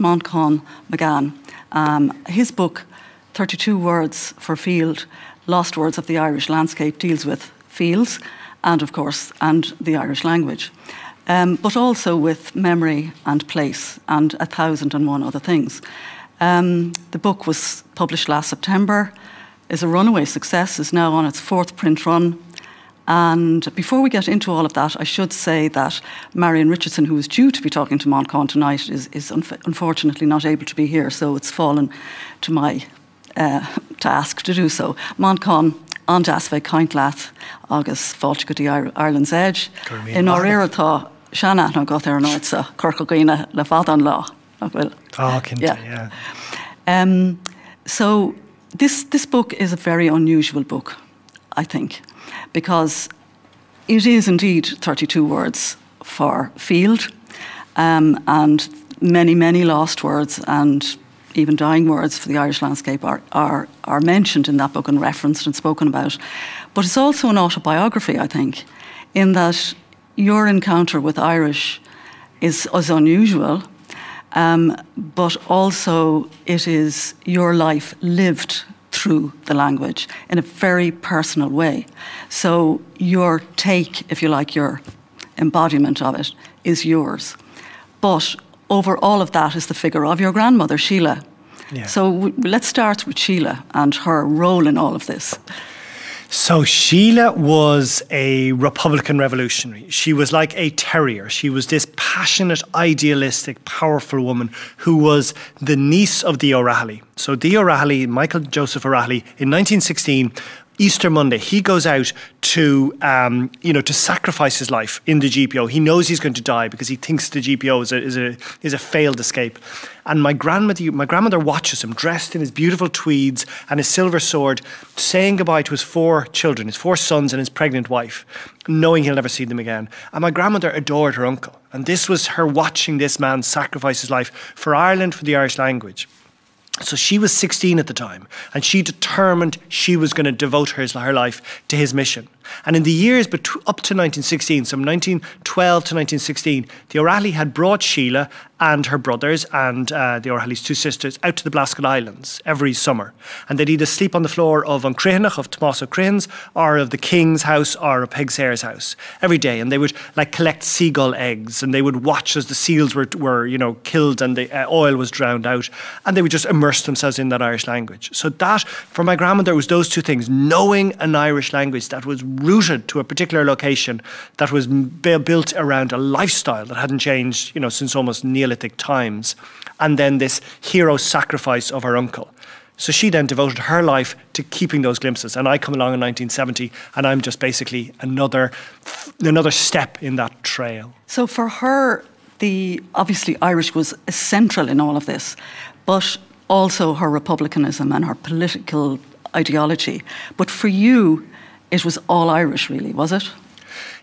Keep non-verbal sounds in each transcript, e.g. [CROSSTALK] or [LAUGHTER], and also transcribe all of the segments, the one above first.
Montcalm McGann. Um, his book, 32 Words for Field Lost Words of the Irish Landscape, deals with fields and, of course, and the Irish language, um, but also with memory and place and a thousand and one other things. Um, the book was published last September, is a runaway success, is now on its fourth print run and before we get into all of that, I should say that Marion Richardson, who was due to be talking to Montcon tonight, is, is unfortunately not able to be here, so it's fallen to my uh, task to do so. Montcon on as bheith kaintlaat agus fáilte Ireland's Edge. In áíiretá seanna an go ar an áid sa chucha gaoine le fád an lá bhfuil. yeah. Um, so this, this book is a very unusual book, I think because it is indeed 32 words for field um, and many, many lost words and even dying words for the Irish landscape are, are, are mentioned in that book and referenced and spoken about. But it's also an autobiography, I think, in that your encounter with Irish is, as unusual, um, but also it is your life lived through the language in a very personal way. So your take, if you like, your embodiment of it is yours. But over all of that is the figure of your grandmother, Sheila. Yeah. So let's start with Sheila and her role in all of this. So Sheila was a Republican revolutionary. She was like a terrier. She was this passionate, idealistic, powerful woman who was the niece of the O'Reilly. So the O'Reilly, Michael Joseph O'Reilly, in 1916 Easter Monday, he goes out to, um, you know, to sacrifice his life in the GPO. He knows he's going to die because he thinks the GPO is a, is a, is a failed escape. And my grandmother, my grandmother watches him dressed in his beautiful tweeds and his silver sword, saying goodbye to his four children, his four sons and his pregnant wife, knowing he'll never see them again. And my grandmother adored her uncle. And this was her watching this man sacrifice his life for Ireland, for the Irish language. So she was 16 at the time, and she determined she was going to devote her, her life to his mission. And in the years up to 1916, from 1912 to 1916, the O'Reilly had brought Sheila and her brothers and uh, the O'Reilly's two sisters out to the Blasket Islands every summer. And they'd either sleep on the floor of an Crenach, of Tommaso Crane's, or of the King's house or of Peg's Hare's house every day. And they would like collect seagull eggs and they would watch as the seals were, were you know, killed and the uh, oil was drowned out. And they would just immerse themselves in that Irish language. So that, for my grandmother, was those two things knowing an Irish language that was rooted to a particular location that was built around a lifestyle that hadn't changed, you know, since almost Neolithic times, and then this hero sacrifice of her uncle. So she then devoted her life to keeping those glimpses. And I come along in 1970, and I'm just basically another another step in that trail. So for her, the obviously Irish was central in all of this, but also her republicanism and her political ideology. But for you, it was all Irish, really, was it?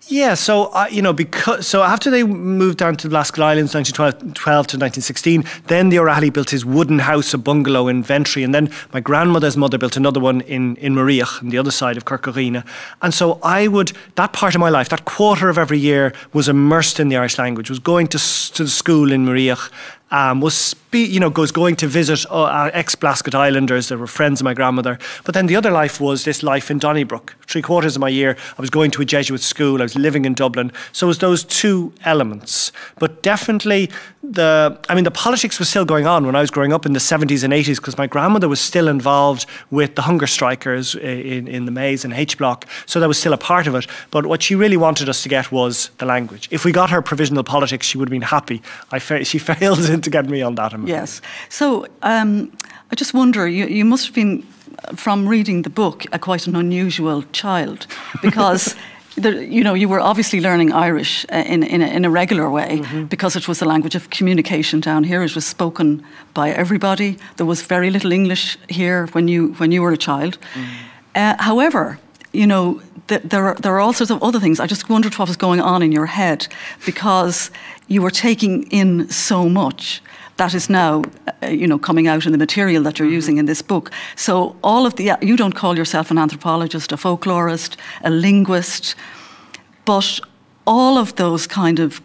Yeah, so uh, you know, because so after they moved down to the Lascal Islands, 1912 to 1916, then the O'Reilly built his wooden house, a bungalow in Ventry, and then my grandmother's mother built another one in in Mariach, on the other side of Kirkarina. And so I would that part of my life, that quarter of every year, was immersed in the Irish language. Was going to to school in Mariach, um, was be, you know, goes going to visit uh, ex-Blasket Islanders. that were friends of my grandmother. But then the other life was this life in Donnybrook. Three quarters of my year, I was going to a Jesuit school. I was living in Dublin. So it was those two elements. But definitely the, I mean, the politics was still going on when I was growing up in the 70s and 80s because my grandmother was still involved with the hunger strikers uh, in, in the Maze and H Block. So that was still a part of it. But what she really wanted us to get was the language. If we got her provisional politics, she would have been happy. I fa she [LAUGHS] failed to get me on that. I'm Mm-hmm. Yes. So um, I just wonder, you, you must have been, uh, from reading the book, a quite an unusual child [LAUGHS] because. The, you know, you were obviously learning Irish uh, in, in a, in, a, regular way mm -hmm. because it was the language of communication down here. It was spoken by everybody. There was very little English here when you, when you were a child. Mm. Uh, however, you know, th there, are, there are all sorts of other things. I just wondered what was going on in your head because you were taking in so much. That is now, uh, you know, coming out in the material that you're mm -hmm. using in this book. So all of the, you don't call yourself an anthropologist, a folklorist, a linguist, but all of those kind of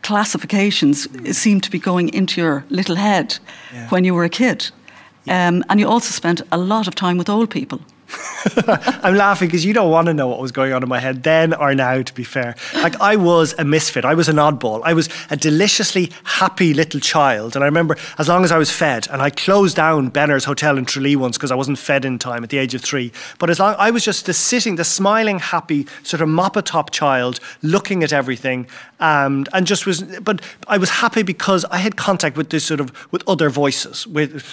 classifications mm seem to be going into your little head yeah. when you were a kid. Yeah. Um, and you also spent a lot of time with old people. [LAUGHS] I'm laughing because you don't want to know what was going on in my head then or now, to be fair. Like, I was a misfit. I was an oddball. I was a deliciously happy little child. And I remember as long as I was fed, and I closed down Benner's Hotel in Tralee once because I wasn't fed in time at the age of three. But as long I was just the sitting, the smiling, happy, sort of mop a top child looking at everything um, and just was, but I was happy because I had contact with this sort of, with other voices, with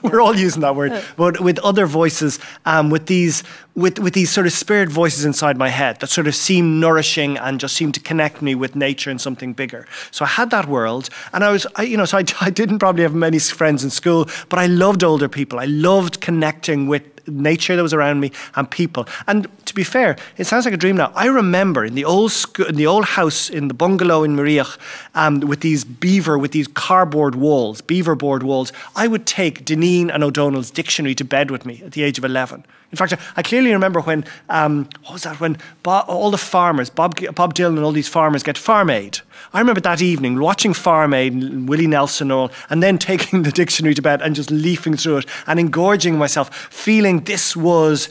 [LAUGHS] We're all using that word, but with other voices, um, with these with with these sort of spirit voices inside my head that sort of seem nourishing and just seem to connect me with nature and something bigger. So I had that world, and I was, I, you know, so I, [LAUGHS] I didn't probably have many friends in school, but I loved older people. I loved connecting with nature that was around me and people. And to be fair, it sounds like a dream now. I remember in the old school, in the old house in the bungalow in Mariach, um, with these beaver, with these cardboard walls, beaver board walls. I would take Deneen and O'Donnell's dictionary to bed with me at the age of eleven. In fact, I clearly remember when, um, what was that, when Bob, all the farmers, Bob, Bob Dylan and all these farmers get Farm Aid. I remember that evening watching Farm Aid, and Willie Nelson all, and then [LAUGHS] taking the dictionary to bed and just leafing through it and engorging myself, feeling this was,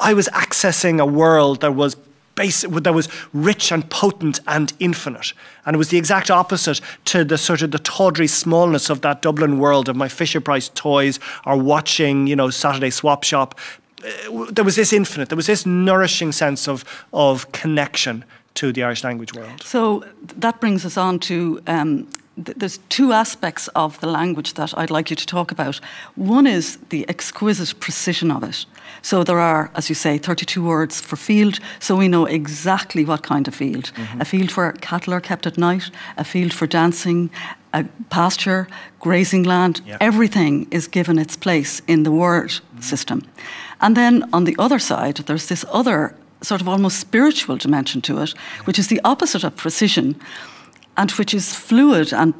I was accessing a world that was Basic, that was rich and potent and infinite. And it was the exact opposite to the sort of the tawdry smallness of that Dublin world of my Fisher Price toys or watching, you know, Saturday Swap Shop uh, there was this infinite, there was this nourishing sense of, of connection to the Irish language world. So that brings us on to um, th there's two aspects of the language that I'd like you to talk about. One is the exquisite precision of it. So there are, as you say, 32 words for field, so we know exactly what kind of field. Mm -hmm. A field where cattle are kept at night, a field for dancing, a pasture, grazing land, yep. everything is given its place in the word mm -hmm. system. And then on the other side, there's this other sort of almost spiritual dimension to it, which is the opposite of precision and which is fluid and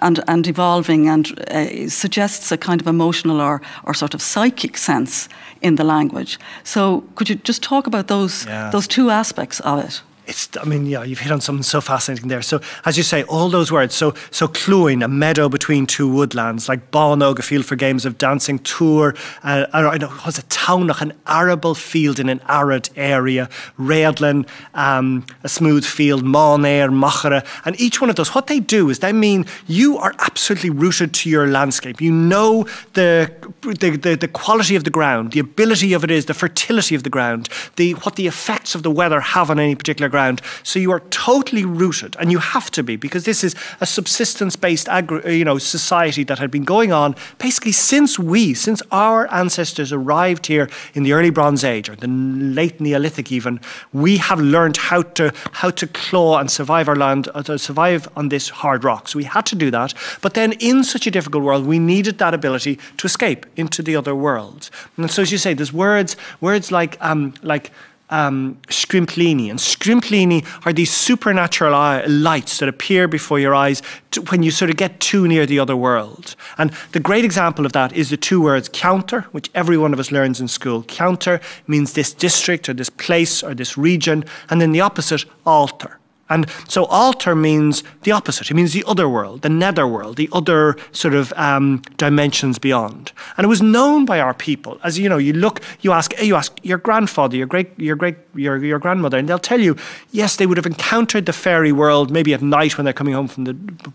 and, and evolving and uh, suggests a kind of emotional or, or sort of psychic sense in the language. So could you just talk about those yeah. those two aspects of it? it's I mean, yeah, you've hit on something so fascinating there. So as you say, all those words, so so cluing, a meadow between two woodlands, like Bonog, a field for games of dancing, tour, uh, I know was a town like an arable field in an arid area, Redlin, um, a smooth field, Monair, Machara, and each one of those, what they do is they mean you are absolutely rooted to your landscape. You know the the, the, the quality of the ground, the ability of it is, the fertility of the ground, the what the effects of the weather have on any particular ground. So you are totally rooted, and you have to be, because this is a subsistence-based uh, you know, society that had been going on basically since we, since our ancestors arrived here in the early Bronze Age or the late Neolithic even, we have learned how to how to claw and survive our land, uh, to survive on this hard rock. So we had to do that. But then in such a difficult world, we needed that ability to escape into the other world. And so as you say, there's words, words like um, like um, scrimplini. And scrimplini are these supernatural eye, lights that appear before your eyes to, when you sort of get too near the other world. And the great example of that is the two words counter, which every one of us learns in school. Counter means this district or this place or this region, and then the opposite, altar. And so alter means the opposite. It means the other world, the nether world, the other sort of um, dimensions beyond. And it was known by our people. As you know, you look, you ask, you ask your grandfather, your great, your great, your, your grandmother, and they'll tell you, yes, they would have encountered the fairy world maybe at night when they're coming home from the,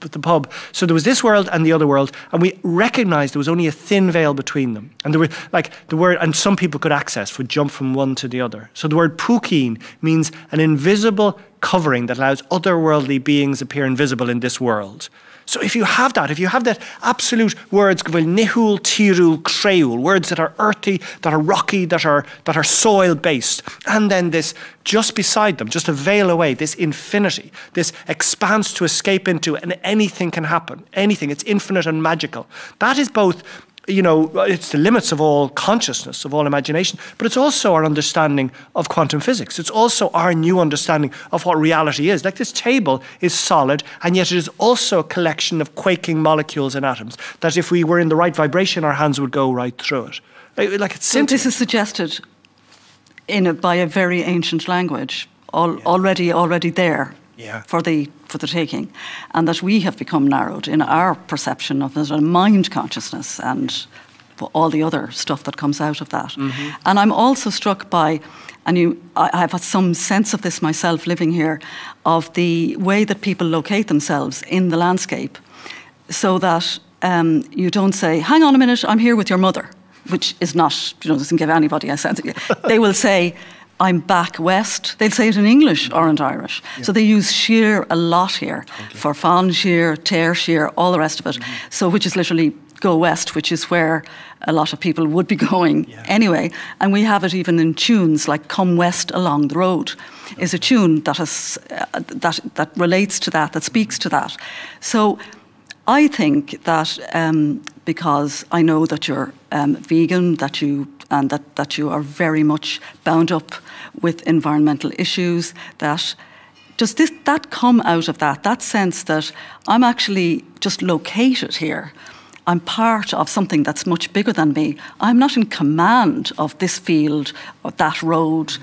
the pub. So there was this world and the other world, and we recognized there was only a thin veil between them. And there were like the word, and some people could access would jump from one to the other. So the word pukin means an invisible covering that allows otherworldly beings appear invisible in this world. So if you have that, if you have that absolute words, nihul, tirul, words that are earthy, that are rocky, that are, that are soil-based, and then this just beside them, just a veil away, this infinity, this expanse to escape into, and anything can happen, anything, it's infinite and magical. That is both you know, it's the limits of all consciousness, of all imagination, but it's also our understanding of quantum physics. It's also our new understanding of what reality is. Like this table is solid, and yet it is also a collection of quaking molecules and atoms that if we were in the right vibration, our hands would go right through it. Like it's this is suggested in a, by a very ancient language, yeah. already already there yeah. for the for the taking, and that we have become narrowed in our perception of it mind consciousness and all the other stuff that comes out of that. Mm -hmm. And I'm also struck by, and you, I, have had some sense of this myself living here, of the way that people locate themselves in the landscape, so that um, you don't say, "Hang on a minute, I'm here with your mother," which is not, you know, doesn't give anybody a sense. They will say. I'm back west. They'd say it in English, aren't Irish. Yeah. So they use sheer a lot here for fan shear, tear shear, all the rest of it. Mm -hmm. So, which is literally go west, which is where a lot of people would be [LAUGHS] going yeah. anyway. And we have it even in tunes like "Come West Along the Road" okay. is a tune that is uh, that that relates to that, that speaks to that. So, I think that um, because I know that you're um, vegan, that you and that, that you are very much bound up with environmental issues. That does this that come out of that? That sense that I'm actually just located here. I'm part of something that's much bigger than me. I'm not in command of this field or that road,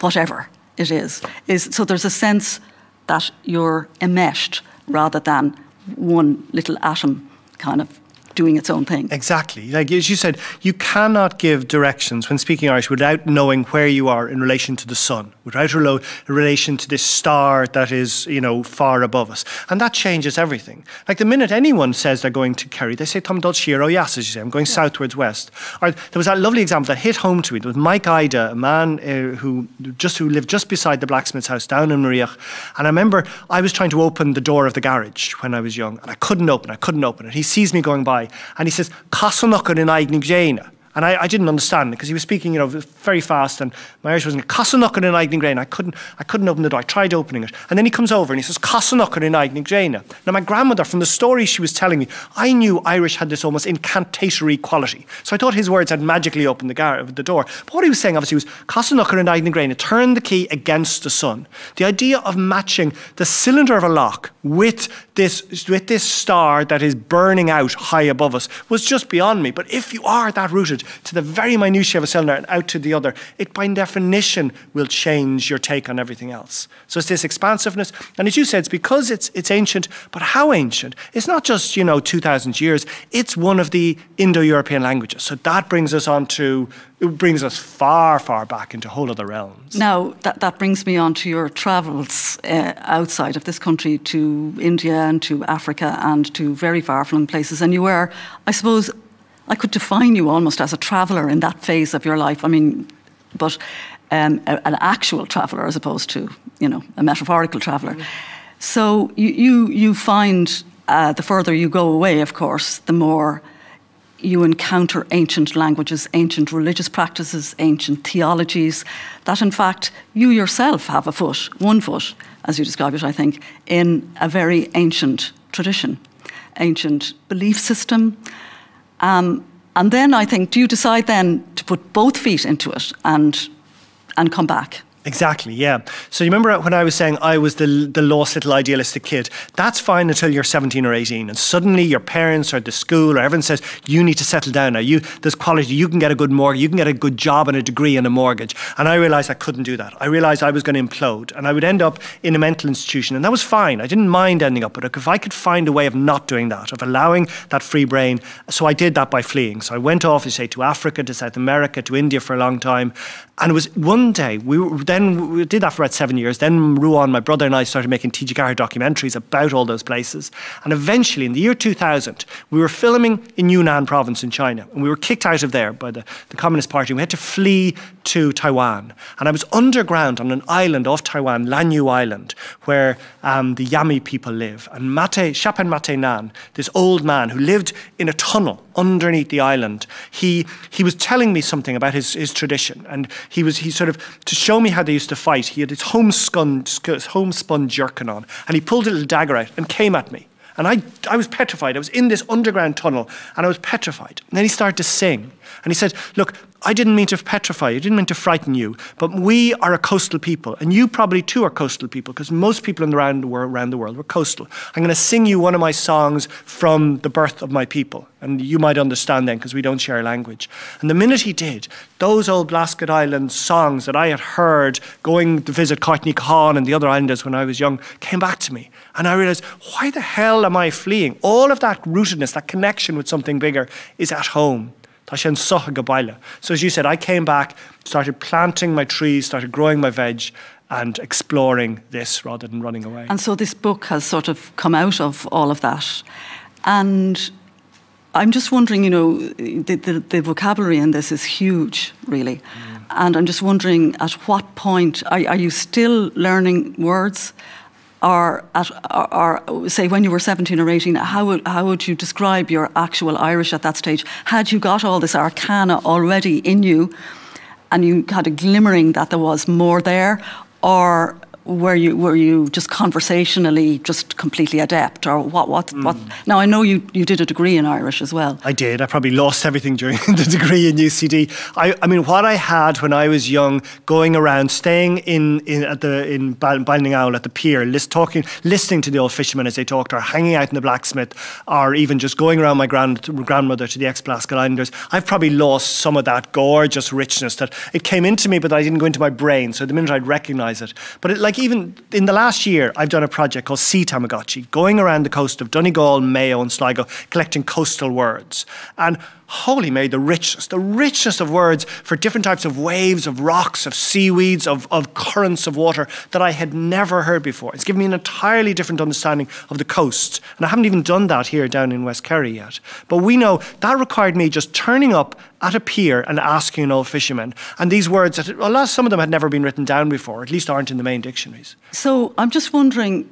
whatever it is. Is so there's a sense that you're enmeshed rather than one little atom kind of doing its own thing. Exactly. Like as you said, you cannot give directions when speaking Irish without knowing where you are in relation to the sun, without relo- relation to this star that is, you know, far above us. And that changes everything. Like the minute anyone says they're going to Kerry, they say Tom Dodshiro, oh, yes, as you say, I'm going yeah. southwards west. Or there was that lovely example that hit home to me. There was Mike Ida, a man uh, who just who lived just beside the blacksmith's house down in Mariach. And I remember I was trying to open the door of the garage when I was young, and I couldn't open, I couldn't open it. He sees me going by and he says, Casanach and in and I, I didn't understand because he was speaking, you know, very fast, and my Irish was in Casanocker in Eigning Grain. I couldn't, I couldn't open the door. I tried opening it. And then he comes over and he says, Casanocker in Eigning Grain. Now, my grandmother, from the story she was telling me, I knew Irish had this almost incantatory quality. So I thought his words had magically opened the, gar- the door. But what he was saying, obviously, was Casanocker in Eigning Grain, turn the key against the sun. The idea of matching the cylinder of a lock with this, with this star that is burning out high above us was just beyond me. But if you are that rooted, language to the very minutiae of a cylinder and out to the other, it by definition will change your take on everything else. So it's this expansiveness. And as you said, it's because it's, it's ancient, but how ancient? It's not just, you know, 2,000 years. It's one of the Indo-European languages. So that brings us on to, it brings us far, far back into whole other realms. Now, that, that brings me on to your travels uh, outside of this country to India and to Africa and to very far-flung places. And you were, I suppose, I could define you almost as a traveller in that phase of your life. I mean, but um, a, an actual traveller as opposed to, you know, a metaphorical traveller. Mm-hmm. So you, you, you find uh, the further you go away, of course, the more you encounter ancient languages, ancient religious practices, ancient theologies, that in fact you yourself have a foot, one foot, as you describe it, I think, in a very ancient tradition, ancient belief system, um, and then I think, do you decide then to put both feet into it and, and come back? Exactly, yeah. So you remember when I was saying I was the, the lost little idealistic kid? That's fine until you're 17 or 18. And suddenly your parents or the school or everyone says, you need to settle down now. You, there's quality. You can get a good mortgage. You can get a good job and a degree and a mortgage. And I realized I couldn't do that. I realized I was going to implode and I would end up in a mental institution. And that was fine. I didn't mind ending up with it. If I could find a way of not doing that, of allowing that free brain. So I did that by fleeing. So I went off, you say, to Africa, to South America, to India for a long time. And it was one day, we were then we did that for about seven years. Then Ruan, my brother, and I started making TG documentaries about all those places. And eventually, in the year 2000, we were filming in Yunnan province in China. And we were kicked out of there by the, the Communist Party. We had to flee to Taiwan. And I was underground on an island off Taiwan, Lanyu Island, where um, the Yami people live. And Mate, Shapan Mate Nan, this old man who lived in a tunnel underneath the island, he, he was telling me something about his, his tradition. And he was, he sort of, to show me how how they used to fight. He had his homespun, homespun jerkin on, and he pulled a little dagger out and came at me. And I, I was petrified. I was in this underground tunnel, and I was petrified. And then he started to sing. And he said, Look, I didn't mean to petrify you, I didn't mean to frighten you, but we are a coastal people, and you probably too are coastal people, because most people in the round, around the world were coastal. I'm going to sing you one of my songs from the birth of my people, and you might understand then, because we don't share a language. And the minute he did, those old Blasket Island songs that I had heard going to visit Courtney Khan and the other islanders when I was young came back to me. And I realized, why the hell am I fleeing? All of that rootedness, that connection with something bigger, is at home. So as you said, I came back, started planting my trees, started growing my veg, and exploring this rather than running away. And so this book has sort of come out of all of that. And I'm just wondering, you know, the, the, the vocabulary in this is huge, really. Mm. And I'm just wondering at what point are, are you still learning words? are, at, are, are, say, when you were 17 or 18, how would, how would you describe your actual Irish at that stage? Had you got all this arcana already in you and you had a glimmering that there was more there, or were you were you just conversationally just completely adept or what what mm. what now I know you you did a degree in Irish as well I did I probably lost everything during [LAUGHS] the degree in UCD I, I mean what I had when I was young going around staying in in at the in Binding Owl at the pier list, talking listening to the old fishermen as they talked or hanging out in the blacksmith or even just going around my grand grandmother to the ex-Blaskal Islanders I've probably lost some of that gorgeous richness that it came into me but I didn't go into my brain so the minute I'd recognize it but it like like even in the last year, I've done a project called Sea Tamagotchi, going around the coast of Donegal, Mayo, and Sligo, collecting coastal words. And Holy made the richness, the richness of words for different types of waves, of rocks, of seaweeds, of, of currents of water that I had never heard before. It's given me an entirely different understanding of the coast. And I haven't even done that here down in West Kerry yet. But we know that required me just turning up at a pier and asking an old fisherman. And these words, that, well, some of them had never been written down before, at least aren't in the main dictionaries. So I'm just wondering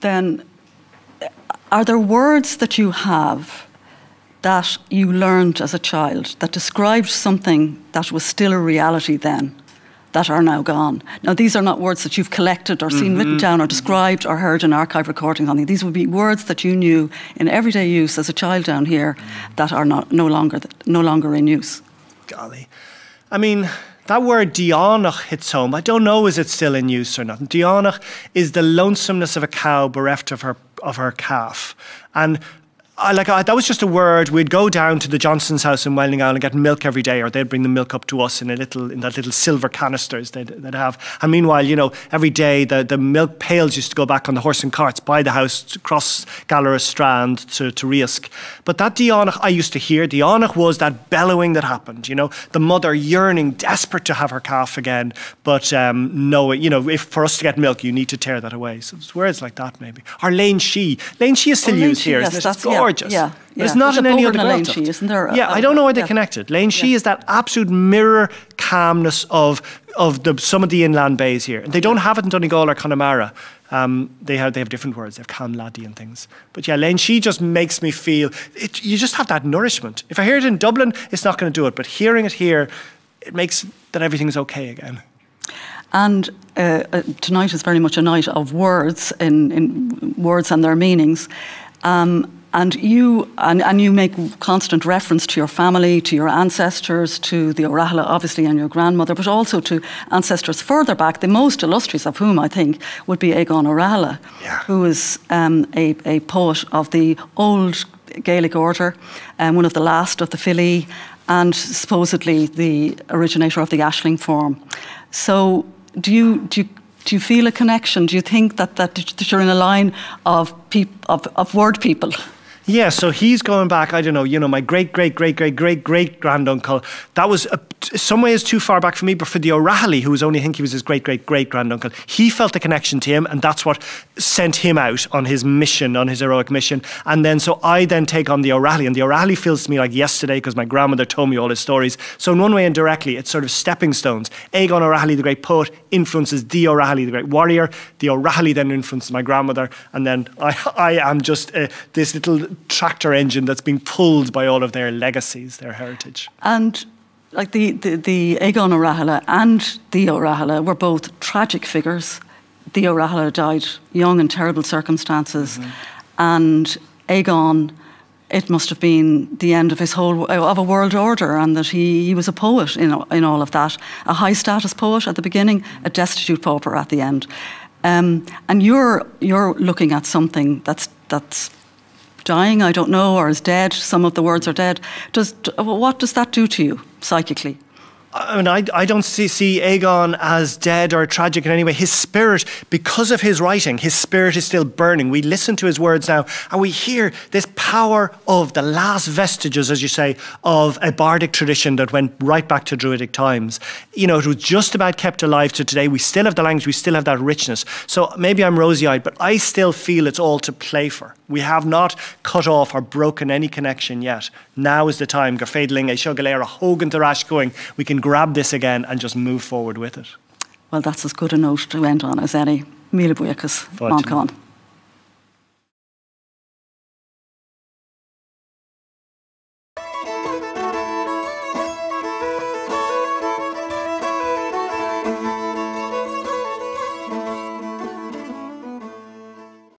then, are there words that you have that you learned as a child that described something that was still a reality then that are now gone. Now, these are not words that you've collected or seen mm -hmm. written mm-hmm. down or described or heard in archive recordings. On these would be words that you knew in everyday use as a child down here that are not, no longer no longer in use. Golly, I mean. That word dionach hits home. I don't know is it still in use or not. Dionach is the lonesomeness of a cow bereft of her of her calf. And I, like I, that was just a word. We'd go down to the Johnson's house in Welling Island and get milk every day, or they'd bring the milk up to us in a little in that little silver canisters they'd, they'd have. And meanwhile, you know, every day the, the milk pails used to go back on the horse and carts by the house across Gallera Strand to, to Riesk. But that Dionach I used to hear, Dionach was that bellowing that happened. You know, the mother yearning, desperate to have her calf again, but um, no, you know, if for us to get milk, you need to tear that away. So it's words like that maybe. Or lane she, lane she is still oh, used here. Yes, that's, yeah gorgeous. Yeah. Yeah. it's not There's in any other Lane She, isn't there? Yeah, I don't know why they yeah. connected. Lane She is that absolute mirror calmness of of the, some of the inland bays here. They don't have it in Donegal or Connemara. Um, they have they have different words. They have Camladdy and things. But yeah, Lane She just makes me feel. It, you just have that nourishment. If I hear it in Dublin, it's not going to do it. But hearing it here, it makes that everything's okay again. And uh, uh, tonight is very much a night of words in, in words and their meanings. Um, and you, and, and you make constant reference to your family, to your ancestors, to the Orahla, obviously, and your grandmother, but also to ancestors further back, the most illustrious of whom, I think, would be Egon Orahla, yeah. who is um, a, a poet of the old Gaelic order, um, one of the last of the Fili, and supposedly the originator of the Ashling form. So, do you do you, do you feel a connection? Do you think that that, that you're in a line of peop, of, of word people? [LAUGHS] Yeah, so he's going back, I don't know, you know, my great, great, great, great, great, great granduncle. That was a, some ways too far back for me, but for the O'Rahilly, who was only, I think he was his great, great, great granduncle, he felt a connection to him, and that's what sent him out on his mission, on his heroic mission. And then, so I then take on the O'Rahilly, and the O'Rahilly feels to me like yesterday because my grandmother told me all his stories. So, in one way, indirectly, it's sort of stepping stones. Aegon O'Rahilly, the great poet, influences the O'Rahilly, the great warrior. The O'Rahilly then influences my grandmother, and then I, [LAUGHS] I am just uh, this little tractor engine that's being pulled by all of their legacies, their heritage. And like the, the, the Egon O'Rahala and the O'Rahala were both tragic figures. The O'Rahala died young in terrible circumstances, mm-hmm. and Aegon, it must have been the end of his whole uh, of a world order, and that he, he was a poet in, in all of that, a high status poet at the beginning, a destitute pauper at the end. Um, and you're you're looking at something that's that's dying, I don't know, or is dead, some of the words are dead, does, what does that do to you psychically? I mean, I, I don't see, see Aegon as dead or tragic in any way. His spirit, because of his writing, his spirit is still burning. We listen to his words now and we hear this power of the last vestiges, as you say, of a bardic tradition that went right back to Druidic times. You know, it was just about kept alive to today. We still have the language, we still have that richness. So maybe I'm rosy eyed, but I still feel it's all to play for. We have not cut off or broken any connection yet. Now is the time. Gerfadling, Eishogalera, Hogan, Tharash going. We can grab this again and just move forward with it. Well, that's as good a note to end on as any. Mila buchas, Mount